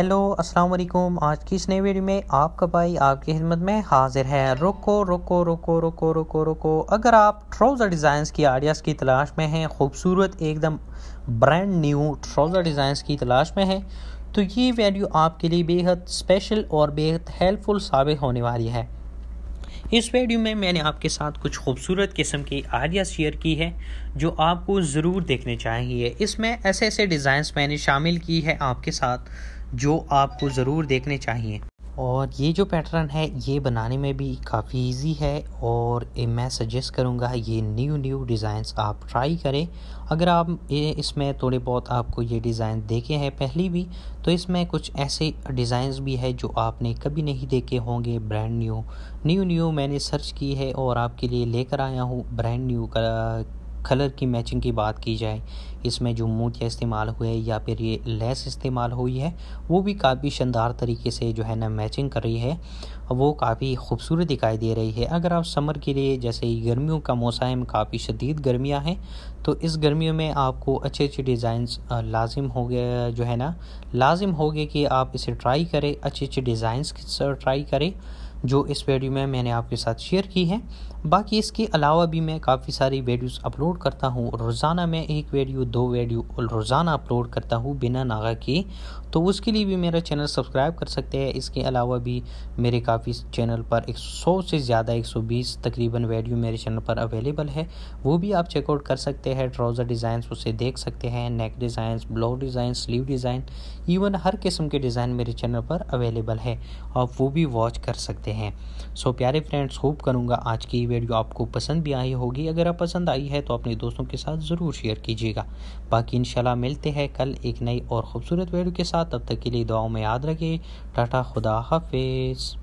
hello अस्सलाम वालेकुम आज की इस नई वीडियो में आपका भाई आपकी खिदमत में हाजिर है रुको रुको रुको रुको रुको रुको अगर आप ट्राउज़र डिज़ाइंस की आइडियाज़ की तलाश में हैं खूबसूरत एकदम ब्रांड न्यू ट्राउज़र डिज़ाइंस की तलाश में हैं तो ये वीडियो आपके लिए बेहद स्पेशल और बेहद हेल्पफुल साबित होने वाली है इस वीडियो में मैंने आपके साथ कुछ खूबसूरत किस्म की आइडिया शेयर की है जो आपको ज़रूर देखने चाहिए इसमें ऐसे ऐसे डिज़ाइंस मैंने शामिल की है आपके साथ जो आपको ज़रूर देखने चाहिए और ये जो पैटर्न है ये बनाने में भी काफ़ी इजी है और मैं सजेस्ट करूँगा ये न्यू न्यू डिज़ाइंस आप ट्राई करें अगर आप इसमें थोड़े बहुत आपको ये डिज़ाइन देखे हैं पहली भी तो इसमें कुछ ऐसे डिज़ाइंस भी है जो आपने कभी नहीं देखे होंगे ब्रांड न्यू न्यू न्यू मैंने सर्च की है और आपके लिए लेकर आया हूँ ब्रांड न्यू का कलर की मैचिंग की बात की जाए इसमें जो मोतिया इस्तेमाल हुए या फिर ये लेस इस्तेमाल हुई है वो भी काफ़ी शानदार तरीके से जो है ना मैचिंग कर रही है वो काफ़ी खूबसूरत दिखाई दे रही है अगर आप समर के लिए जैसे गर्मियों का मौसम काफ़ी शदीद गर्मियाँ हैं तो इस गर्मियों में आपको अच्छे अच्छे डिज़ाइन लाजिम हो गए जो है ना लाजिम हो गए कि आप इसे ट्राई करें अच्छे अच्छे डिज़ाइंस ट्राई करें जो इस वीडियो में मैंने आपके साथ शेयर की है बाकी इसके अलावा भी मैं काफ़ी सारी वीडियोस अपलोड करता हूँ रोज़ाना मैं एक वीडियो दो वीडियो रोज़ाना अपलोड करता हूँ बिना नागा के तो उसके लिए भी मेरा चैनल सब्सक्राइब कर सकते हैं इसके अलावा भी मेरे काफ़ी चैनल पर 100 से ज़्यादा 120 तकरीबन वीडियो मेरे चैनल पर अवेलेबल है वो भी आप चेकआउट कर सकते हैं ट्राउज़र डिज़ाइन उसे देख सकते हैं neck design blouse design sleeve design even हर किस्म के डिज़ाइन मेरे चैनल पर अवेलेबल है आप वो भी वॉच कर सकते हैं सकते हैं सो प्यारे फ्रेंड्स होप करूँगा आज की वीडियो आपको पसंद भी आई होगी अगर आप पसंद आई है तो अपने दोस्तों के साथ ज़रूर शेयर कीजिएगा बाकी इन मिलते हैं कल एक नई और ख़ूबसूरत वीडियो के साथ तब तक के लिए दुआओं में याद रखिए टाटा खुदा हाफिज़